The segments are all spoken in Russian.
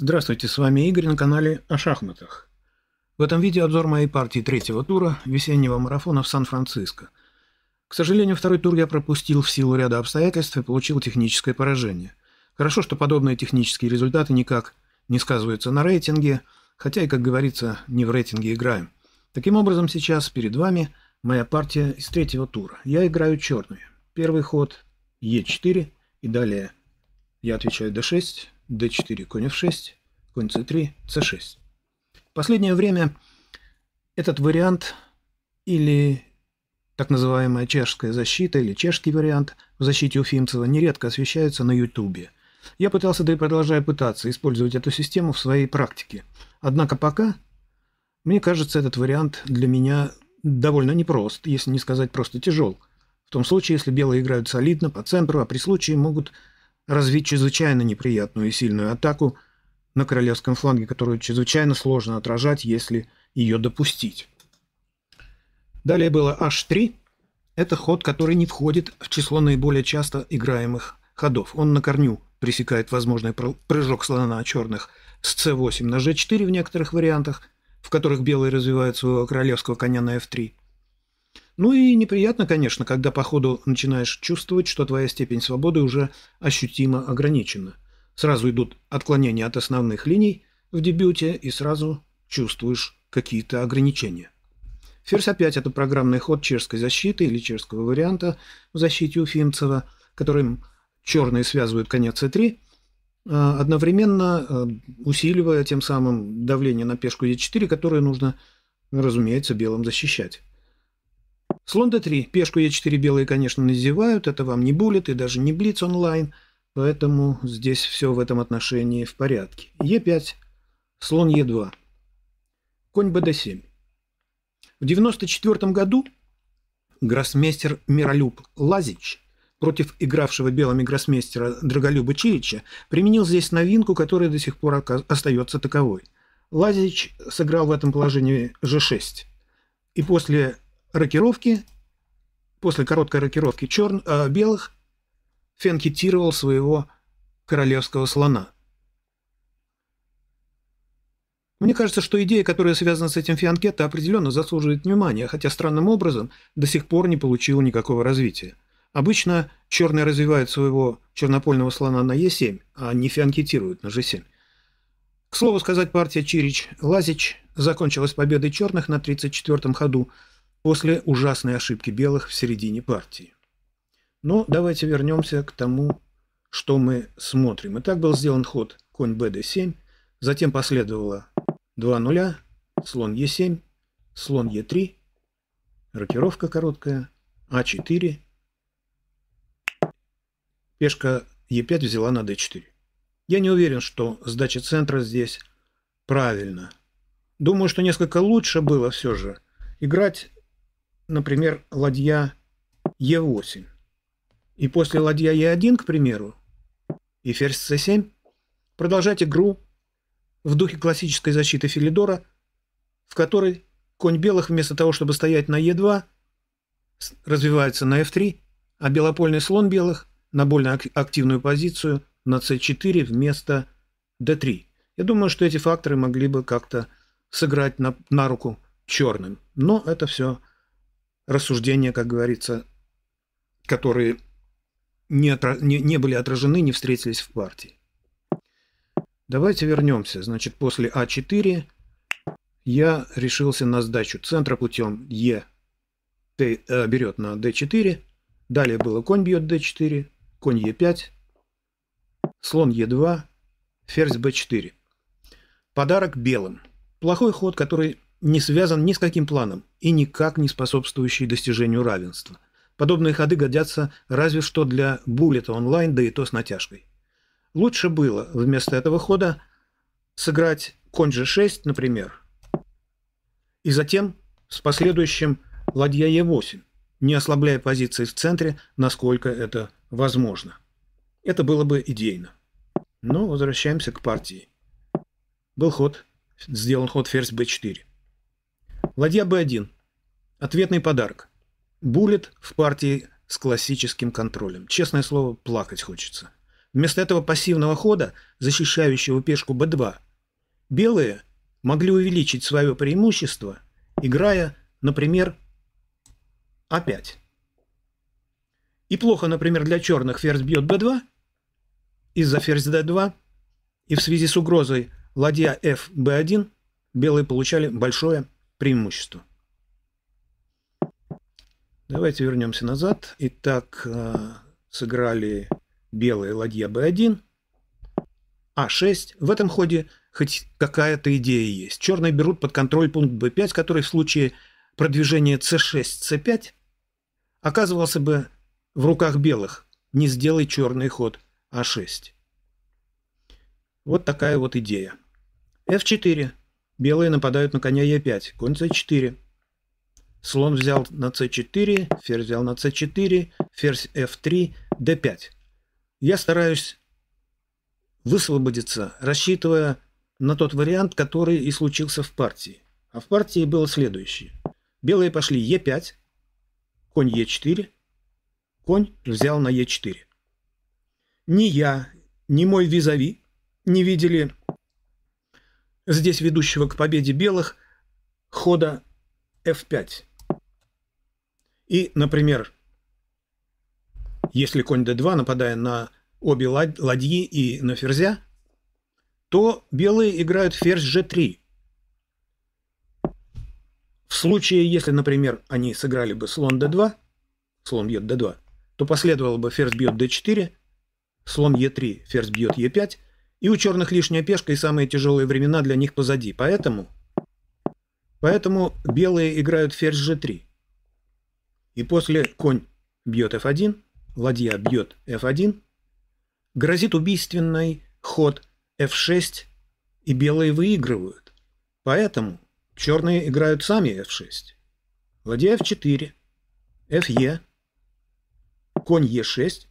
Здравствуйте, с вами Игорь на канале о шахматах. В этом видео обзор моей партии третьего тура весеннего марафона в Сан-Франциско. К сожалению, второй тур я пропустил в силу ряда обстоятельств и получил техническое поражение. Хорошо, что подобные технические результаты никак не сказываются на рейтинге, хотя и, как говорится, не в рейтинге играем. Таким образом, сейчас перед вами моя партия из третьего тура. Я играю черные. Первый ход Е4 и далее я отвечаю d6, d4, конь f6, конь c3, c6. В последнее время этот вариант или так называемая чешская защита или чешский вариант в защите Уфимцева нередко освещаются на Ютубе. Я пытался, да и продолжаю пытаться, использовать эту систему в своей практике. Однако пока, мне кажется, этот вариант для меня довольно непрост, если не сказать просто тяжел. В том случае, если белые играют солидно, по центру, а при случае могут развить чрезвычайно неприятную и сильную атаку на королевском фланге, которую чрезвычайно сложно отражать, если ее допустить. Далее было h3. Это ход, который не входит в число наиболее часто играемых ходов. Он на корню пресекает возможный прыжок слона черных с c8 на g4 в некоторых вариантах, в которых белые развивают своего королевского коня на f3. Ну и неприятно, конечно, когда по ходу начинаешь чувствовать, что твоя степень свободы уже ощутимо ограничена. Сразу идут отклонения от основных линий в дебюте, и сразу чувствуешь какие-то ограничения. Ферзь опять – это программный ход чешской защиты или чешского варианта в защите Уфимцева, которым черные связывают конец c3, а, одновременно а, усиливая тем самым давление на пешку e4, которое нужно, разумеется, белым защищать слон d 3. Пешку e 4 белые, конечно, назевают, это вам не булит и даже не блиц онлайн, поэтому здесь все в этом отношении в порядке. e 5 Слон e 2 Конь БД7. В 1994 году гроссмейстер Миролюб Лазич против игравшего белыми гроссмейстера Драголюба Чилича применил здесь новинку, которая до сих пор остается таковой. Лазич сыграл в этом положении G6. И после рокировки, после короткой рокировки черн, э, а, белых, фенкетировал своего королевского слона. Мне кажется, что идея, которая связана с этим фианкета, определенно заслуживает внимания, хотя странным образом до сих пор не получила никакого развития. Обычно черные развивают своего чернопольного слона на Е7, а не фианкетируют на G7. К слову сказать, партия Чирич-Лазич закончилась победой черных на 34-м ходу, после ужасной ошибки белых в середине партии. Но давайте вернемся к тому, что мы смотрим. И так был сделан ход конь bd7, затем последовало 2 нуля, слон e7, слон e3, рокировка короткая, а4, пешка e5 взяла на d4. Я не уверен, что сдача центра здесь правильно. Думаю, что несколько лучше было все же играть например, ладья Е8. И после ладья Е1, к примеру, и ферзь С7, продолжать игру в духе классической защиты Филидора, в которой конь белых вместо того, чтобы стоять на Е2, развивается на F3, а белопольный слон белых на более активную позицию на c4 вместо d3. Я думаю, что эти факторы могли бы как-то сыграть на, на руку черным. Но это все рассуждения, как говорится, которые не, отра- не, не были отражены, не встретились в партии. Давайте вернемся. Значит, после А4 я решился на сдачу центра путем Е э, берет на d4. Далее было конь бьет d4, конь e5, слон e2, ферзь b4. Подарок белым. Плохой ход, который не связан ни с каким планом и никак не способствующий достижению равенства. Подобные ходы годятся разве что для буллета онлайн, да и то с натяжкой. Лучше было вместо этого хода сыграть конь g6, например, и затем с последующим ладья e8, не ослабляя позиции в центре, насколько это возможно. Это было бы идейно. Но ну, возвращаемся к партии. Был ход, сделан ход ферзь b4. Ладья b 1 Ответный подарок. Буллет в партии с классическим контролем. Честное слово, плакать хочется. Вместо этого пассивного хода, защищающего пешку b2, белые могли увеличить свое преимущество, играя, например, a5. А и плохо, например, для черных ферзь бьет b2, из-за ферзь d2, и в связи с угрозой ладья f b1 белые получали большое преимущество. Давайте вернемся назад. Итак, э, сыграли белые ладья b1, а6. В этом ходе хоть какая-то идея есть. Черные берут под контроль пункт b5, который в случае продвижения c6, c5 оказывался бы в руках белых. Не сделай черный ход а6. Вот такая вот идея. f4. Белые нападают на коня Е5, конь c 4 Слон взял на c 4 ферзь взял на c 4 ферзь F3, D5. Я стараюсь высвободиться, рассчитывая на тот вариант, который и случился в партии. А в партии было следующее. Белые пошли e 5 конь e 4 конь взял на e 4 Ни я, ни мой визави не видели здесь ведущего к победе белых хода f5. И, например, если конь d2, нападая на обе ладьи и на ферзя, то белые играют ферзь g3. В случае, если, например, они сыграли бы слон d2, слон бьет d2, то последовало бы ферзь бьет d4, слон e3, ферзь бьет e5, и у черных лишняя пешка, и самые тяжелые времена для них позади. Поэтому... Поэтому белые играют ферзь g3. И после конь бьет f1, ладья бьет f1, грозит убийственный ход f6, и белые выигрывают. Поэтому черные играют сами f6. Ладья f4, fe, конь e6,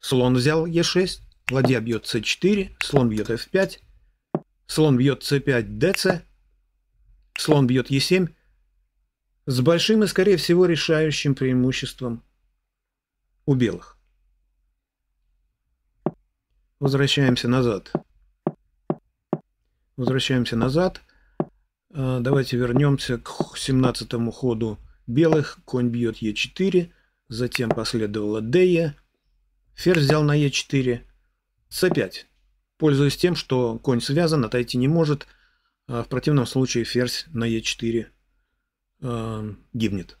слон взял e6, Ладья бьет c4, слон бьет f5, слон бьет c5, dc, слон бьет e7, с большим и, скорее всего, решающим преимуществом у белых. Возвращаемся назад. Возвращаемся назад. А, давайте вернемся к 17 ходу белых. Конь бьет e 4 затем последовало ДЕ. Ферзь взял на e 4 c5. Пользуясь тем, что конь связан, отойти не может, а в противном случае ферзь на е 4 э, гибнет.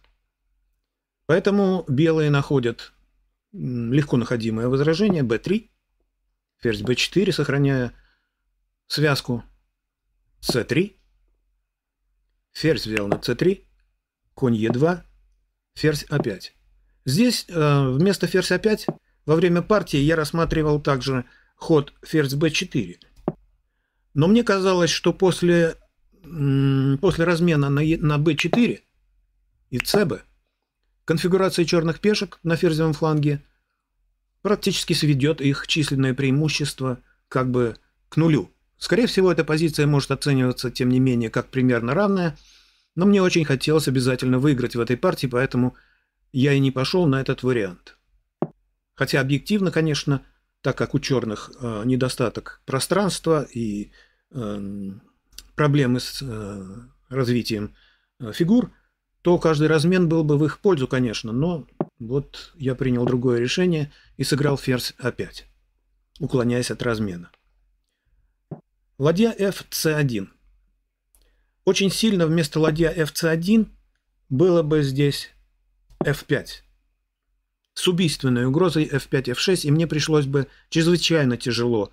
Поэтому белые находят легко находимое возражение b3, ферзь b4, сохраняя связку c3, ферзь взял на c3, конь e2, ферзь a5. А Здесь э, вместо ферзь a5 а во время партии я рассматривал также ход ферзь b4. Но мне казалось, что после, после размена на, на b4 и cb конфигурация черных пешек на ферзевом фланге практически сведет их численное преимущество как бы к нулю. Скорее всего, эта позиция может оцениваться, тем не менее, как примерно равная, но мне очень хотелось обязательно выиграть в этой партии, поэтому я и не пошел на этот вариант. Хотя объективно, конечно, так как у черных э, недостаток пространства и э, проблемы с э, развитием фигур, то каждый размен был бы в их пользу, конечно, но вот я принял другое решение и сыграл ферзь опять, уклоняясь от размена. Ладья fc1. Очень сильно вместо ладья fc1 было бы здесь f5 с убийственной угрозой F5-F6, и мне пришлось бы чрезвычайно тяжело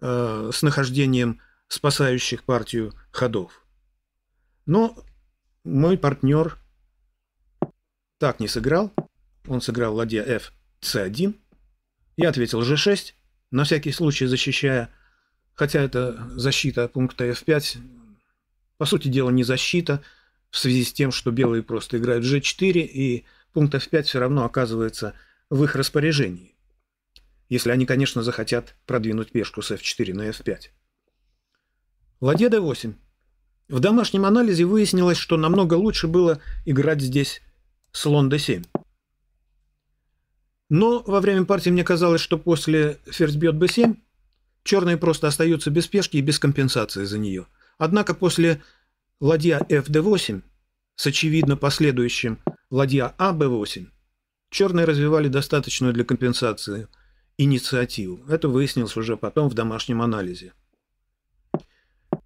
э, с нахождением спасающих партию ходов. Но мой партнер так не сыграл. Он сыграл ладья F, 1 Я ответил G6, на всякий случай защищая, хотя это защита пункта F5, по сути дела не защита, в связи с тем, что белые просто играют G4 и пунктов 5 все равно оказывается в их распоряжении. Если они, конечно, захотят продвинуть пешку с f4 на f5. Ладья d8. В домашнем анализе выяснилось, что намного лучше было играть здесь слон d7. Но во время партии мне казалось, что после ферзь бьет b7 черные просто остаются без пешки и без компенсации за нее. Однако после ладья fd8 с очевидно последующим Ладья А-Б8. Черные развивали достаточную для компенсации инициативу. Это выяснилось уже потом в домашнем анализе.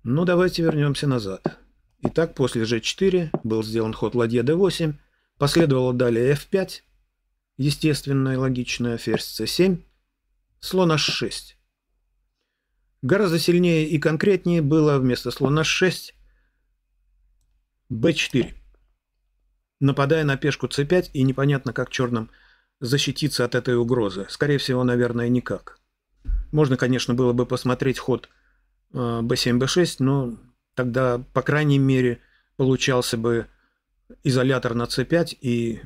Ну, давайте вернемся назад. Итак, после G4 был сделан ход ладья D8, последовало далее F5, естественная логичная ферзь C7, слон H6. Гораздо сильнее и конкретнее было вместо слона H6 B4 нападая на пешку c5 и непонятно как черным защититься от этой угрозы. Скорее всего, наверное, никак. Можно, конечно, было бы посмотреть ход b7, э, b6, но тогда, по крайней мере, получался бы изолятор на c5, и,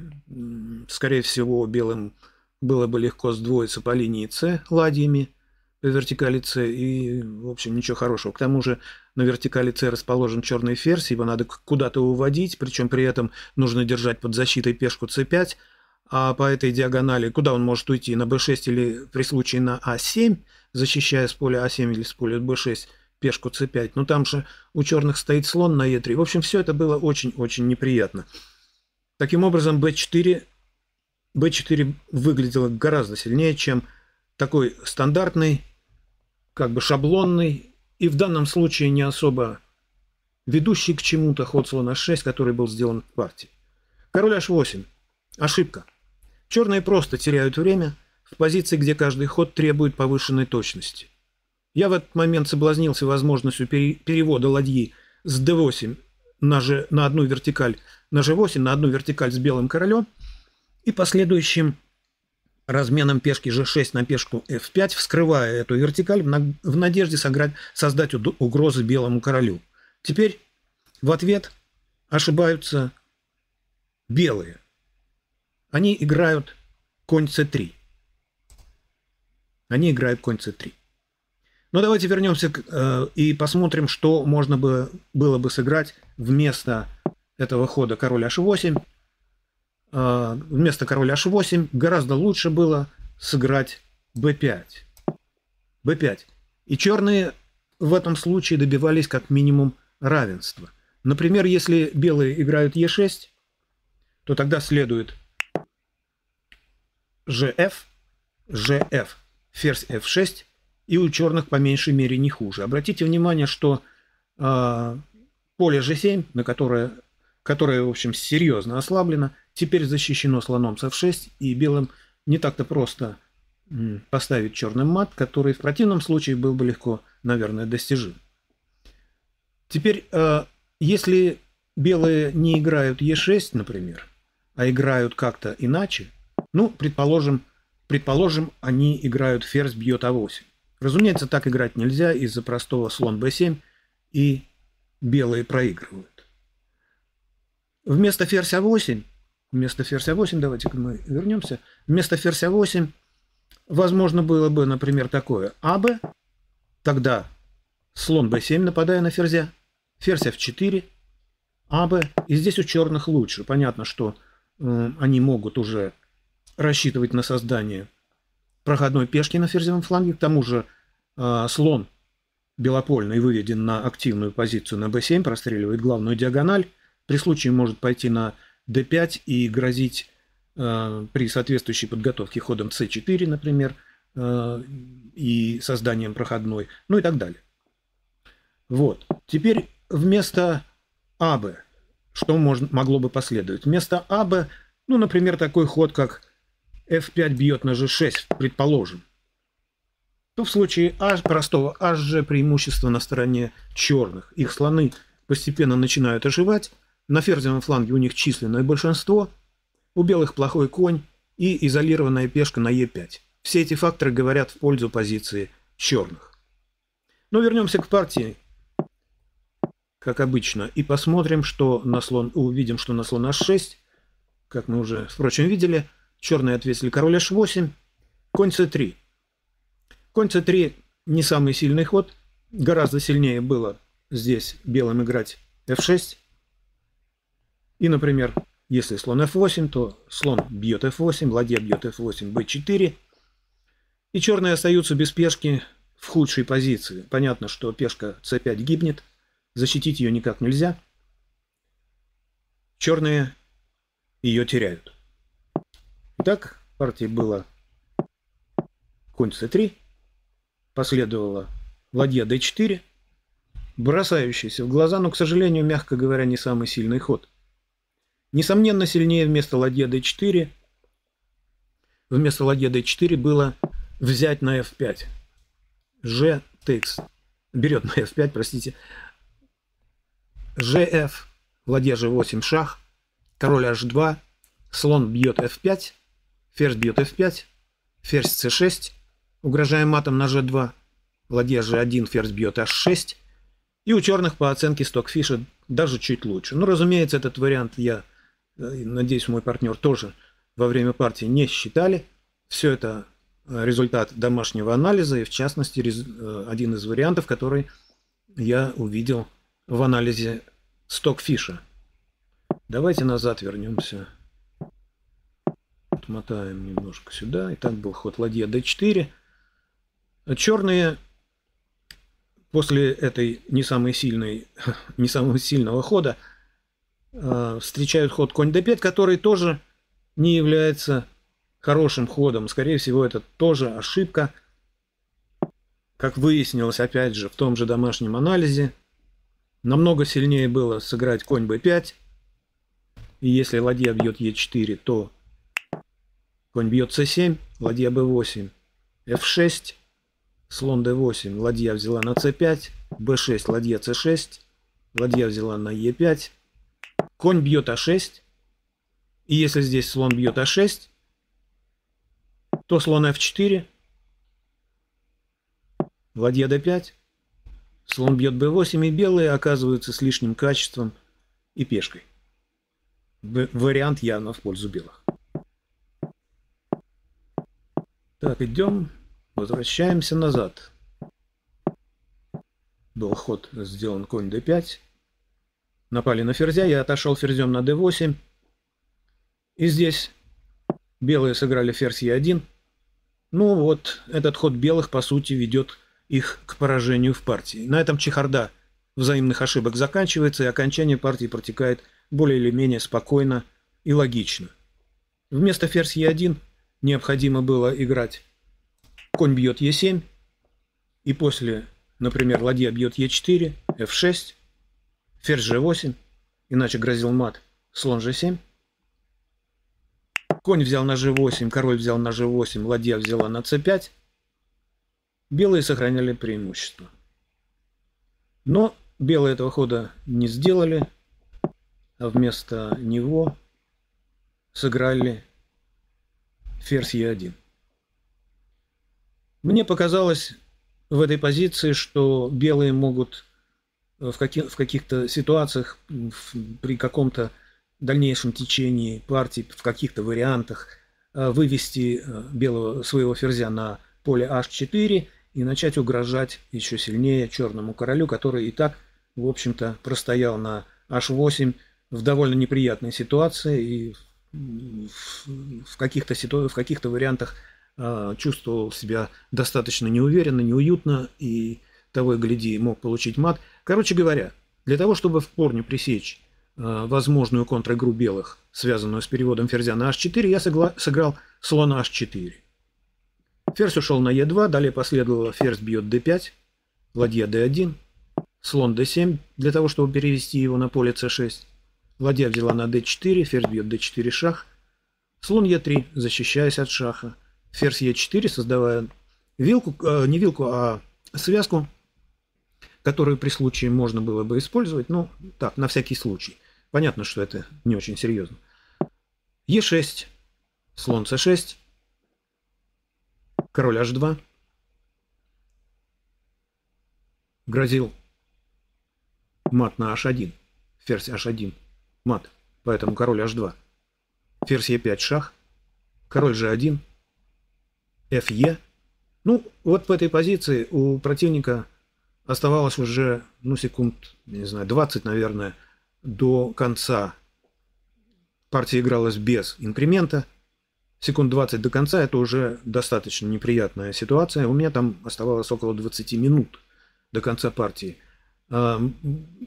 скорее всего, белым было бы легко сдвоиться по линии c ладьями – вертикали С, и, в общем, ничего хорошего. К тому же на вертикали С расположен черный ферзь, его надо куда-то уводить, причем при этом нужно держать под защитой пешку С5, а по этой диагонали, куда он может уйти, на b6 или при случае на а7, защищая с поля а7 или с поля b6 пешку c5, но ну, там же у черных стоит слон на e3. В общем, все это было очень-очень неприятно. Таким образом, b4, b4 выглядело гораздо сильнее, чем такой стандартный как бы шаблонный и в данном случае не особо ведущий к чему-то ход слона 6, который был сделан в партии. Король h8. Ошибка. Черные просто теряют время в позиции, где каждый ход требует повышенной точности. Я в этот момент соблазнился возможностью перевода ладьи с d8 на, G, на одну вертикаль, на g8 на одну вертикаль с белым королем и последующим разменом пешки g6 на пешку f5, вскрывая эту вертикаль в надежде сыграть, создать угрозы белому королю. Теперь в ответ ошибаются белые. Они играют конь c3. Они играют конь c3. Но ну, давайте вернемся к, э, и посмотрим, что можно бы, было бы сыграть вместо этого хода король h8 а, вместо короля h8 гораздо лучше было сыграть b5. b5. И черные в этом случае добивались как минимум равенства. Например, если белые играют e6, то тогда следует gf, gf, ферзь f6, и у черных по меньшей мере не хуже. Обратите внимание, что э, поле g7, на которое, которое, в общем, серьезно ослаблено, теперь защищено слоном с f6, и белым не так-то просто поставить черный мат, который в противном случае был бы легко, наверное, достижим. Теперь, э, если белые не играют e6, например, а играют как-то иначе, ну, предположим, предположим, они играют ферзь бьет а8. Разумеется, так играть нельзя из-за простого слон b7, и белые проигрывают. Вместо ферзь а8 Вместо ферзя 8, давайте-ка мы вернемся. Вместо ферзя 8 возможно было бы, например, такое АБ, тогда слон б 7 нападая на ферзя, ферзь f4, АБ, и здесь у черных лучше. Понятно, что э, они могут уже рассчитывать на создание проходной пешки на ферзевом фланге, к тому же э, слон белопольный выведен на активную позицию на b7, простреливает главную диагональ, при случае может пойти на d5 и грозить э, при соответствующей подготовке ходом c4, например, э, и созданием проходной, ну и так далее. Вот. Теперь вместо АБ, что можно, могло бы последовать? Вместо АБ, ну, например, такой ход, как f5 бьет на g6, предположим, то в случае H, а, простого HG а преимущество на стороне черных. Их слоны постепенно начинают оживать, на ферзевом фланге у них численное большинство, у белых плохой конь и изолированная пешка на Е5. Все эти факторы говорят в пользу позиции черных. Но вернемся к партии, как обычно, и посмотрим, что на слон, увидим, что на слон h6, как мы уже, впрочем, видели, черные ответили король h8, конь c3. Конь c3 не самый сильный ход, гораздо сильнее было здесь белым играть f6, и, например, если слон f8, то слон бьет f8, ладья бьет f8, b4. И черные остаются без пешки в худшей позиции. Понятно, что пешка c5 гибнет, защитить ее никак нельзя. Черные ее теряют. Итак, партии было конь c3, последовала ладья d4, бросающийся в глаза, но, к сожалению, мягко говоря, не самый сильный ход – Несомненно, сильнее вместо ладья d4, вместо ладья d4 было взять на f5. gtx берет на f5, простите. GF, ладья g8, шах, король h2, слон бьет f5, ферзь бьет f5, ферзь c6, угрожая матом на g2, ладья g1, ферзь бьет h6, и у черных по оценке Стокфиша даже чуть лучше. Ну, разумеется, этот вариант я надеюсь, мой партнер тоже во время партии не считали. Все это э, результат домашнего анализа, и в частности, э, один из вариантов, который я увидел в анализе стокфиша. Давайте назад вернемся. Отмотаем немножко сюда. И так был ход ладья d4. Черные после этой не самой сильной, не самого сильного хода – Э, встречают ход конь d5, который тоже не является хорошим ходом. Скорее всего, это тоже ошибка. Как выяснилось, опять же, в том же домашнем анализе, намного сильнее было сыграть конь b5. И если ладья бьет e4, то конь бьет c7, ладья b8, f6, слон d8, ладья взяла на c5, b6, ладья c6, ладья взяла на e5, конь бьет А6, и если здесь слон бьет А6, то слон F4, ладья D5, слон бьет B8, и белые оказываются с лишним качеством и пешкой. Б вариант явно в пользу белых. Так, идем, возвращаемся назад. Был ход сделан конь d5 напали на ферзя, я отошел ферзем на d8. И здесь белые сыграли ферзь e1. Ну вот, этот ход белых, по сути, ведет их к поражению в партии. На этом чехарда взаимных ошибок заканчивается, и окончание партии протекает более или менее спокойно и логично. Вместо ферзь e1 необходимо было играть конь бьет e7, и после, например, ладья бьет e4, f6, Ферзь g8, иначе грозил мат. Слон g7. Конь взял на g8, король взял на g8, ладья взяла на c5. Белые сохраняли преимущество. Но белые этого хода не сделали, а вместо него сыграли ферзь e1. Мне показалось в этой позиции, что белые могут Э, в, каких, в каких-то ситуациях, в, при каком-то дальнейшем течении партии, в каких-то вариантах э, вывести э, белого своего ферзя на поле h4 и начать угрожать еще сильнее черному королю, который и так, в общем-то, простоял на h8 в довольно неприятной ситуации и в каких-то ситу... в каких-то вариантах э, чувствовал себя достаточно неуверенно, неуютно и того и гляди мог получить мат. Короче говоря, для того, чтобы в корню пресечь э, возможную контригру белых, связанную с переводом ферзя на h4, я сыгла, сыграл слона h4. Ферзь ушел на e2, далее последовало ферзь бьет d5, ладья d1, слон d7 для того, чтобы перевести его на поле c6. Ладья взяла на d4, ферзь бьет d4 шах, слон e3, защищаясь от шаха, ферзь e4, создавая вилку, э, не вилку, а связку которую при случае можно было бы использовать, но ну, так, на всякий случай. Понятно, что это не очень серьезно. Е6, слон С6, король H2, грозил мат на H1, ферзь H1, мат, поэтому король H2, ферзь Е5 шах, король G1, ФЕ. Ну, вот в этой позиции у противника Оставалось уже, ну, секунд, не знаю, 20, наверное, до конца. Партия игралась без инкремента. Секунд 20 до конца – это уже достаточно неприятная ситуация. У меня там оставалось около 20 минут до конца партии. А,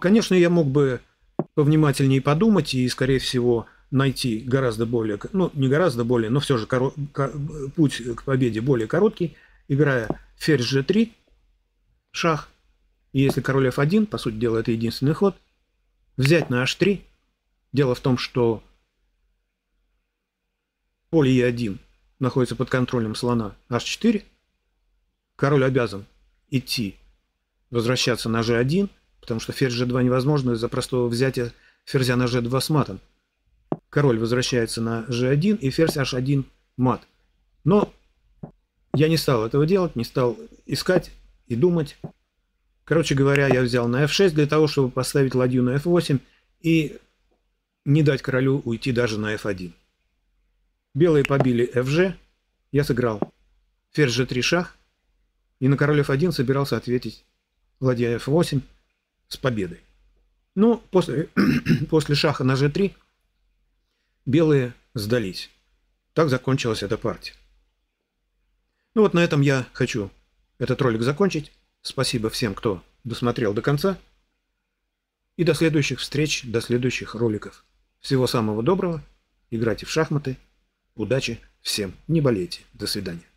конечно, я мог бы повнимательнее подумать и, скорее всего, найти гораздо более, ну не гораздо более, но все же коро, ко, путь к победе более короткий, играя ферзь g3, шах, и если король f1, по сути дела, это единственный ход, взять на h3. Дело в том, что поле e1 находится под контролем слона h4. Король обязан идти, возвращаться на g1, потому что ферзь g2 невозможно из-за простого взятия ферзя на g2 с матом. Король возвращается на g1 и ферзь h1 мат. Но я не стал этого делать, не стал искать и думать. Короче говоря, я взял на f6 для того, чтобы поставить ладью на f8 и не дать королю уйти даже на f1. Белые побили fg, я сыграл ферзь g3 шах, и на король f1 собирался ответить ладья f8 с победой. Но ну, после, после шаха на g3 белые сдались. Так закончилась эта партия. Ну вот на этом я хочу этот ролик закончить. Спасибо всем, кто досмотрел до конца. И до следующих встреч, до следующих роликов. Всего самого доброго. Играйте в шахматы. Удачи всем. Не болейте. До свидания.